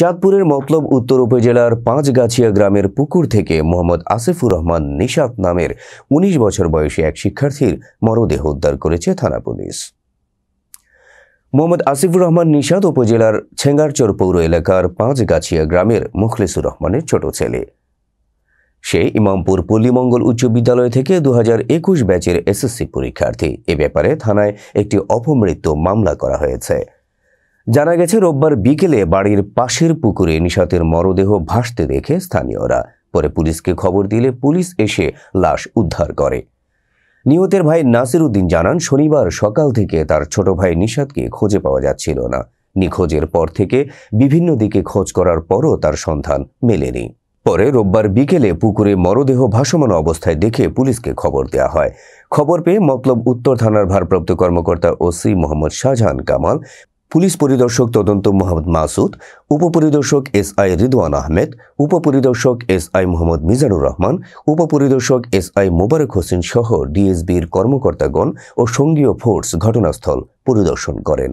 চাঁদপুরের মতলব উত্তর উপজেলার পাঁচগাছিয়া গ্রামের পুকুর থেকে মোহাম্মদ আসিফুর রহমান নিশাত নামের ১৯ বছর বয়সী এক শিক্ষার্থীর মরদেহ উদ্ধার করেছে থানা পুলিশ মোহাম্মদ আসিফুর রহমান নিশাদ উপজেলার ছেঙ্গারচর পৌর এলাকার পাঁচগাছিয়া গ্রামের মুখলিসুর রহমানের ছোট ছেলে সে ইমামপুর পল্লিমঙ্গল উচ্চ বিদ্যালয় থেকে দু হাজার একুশ ব্যাচের এসএসসি পরীক্ষার্থী এ ব্যাপারে থানায় একটি অপমৃত্যু মামলা করা হয়েছে জানা গেছে রোববার বিকেলে বাড়ির পাশের পুকুরে নিশাতের মরদেহ ভাসতে দেখে স্থানীয়রা পরে পুলিশকে খবর দিলে পুলিশ এসে লাশ উদ্ধার করে নিহতের ভাই নাসির উদ্দিন জানান শনিবার সকাল থেকে তার ছোট ভাই নিশাদকে খোঁজে পাওয়া যাচ্ছিল না নিখোঁজের পর থেকে বিভিন্ন দিকে খোঁজ করার পরও তার সন্ধান মেলেনি পরে রোববার বিকেলে পুকুরে মরদেহ ভাসমান অবস্থায় দেখে পুলিশকে খবর দেওয়া হয় খবর পেয়ে মতলব উত্তর থানার ভারপ্রাপ্ত কর্মকর্তা ওসি মোহাম্মদ শাহজাহান কামাল পুলিশ পরিদর্শক তদন্ত মোহাম্মদ মাসুদ উপপরিদর্শক এস আই রিদওয়ান আহমেদ উপপরিদর্শক এস আই মোহাম্মদ মিজানুর রহমান উপপরিদর্শক এস আই মোবারক হোসেন সহ ডিএসবির কর্মকর্তাগণ ও সঙ্গীয় ফোর্স ঘটনাস্থল পরিদর্শন করেন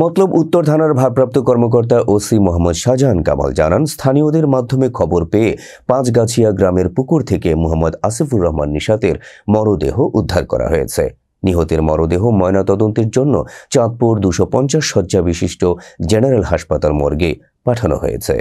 মতলব উত্তর থানার ভারপ্রাপ্ত কর্মকর্তা ওসি মোহাম্মদ শাহজাহান কামাল জানান স্থানীয়দের মাধ্যমে খবর পেয়ে পাঁচগাছিয়া গ্রামের পুকুর থেকে মোহাম্মদ আসিফুর রহমান নিশাতের মরদেহ উদ্ধার করা হয়েছে নিহতের মরদেহ ময়নাতদন্তের জন্য চাঁদপুর দুশো পঞ্চাশ শয্যা বিশিষ্ট জেনারেল হাসপাতাল মর্গে পাঠানো হয়েছে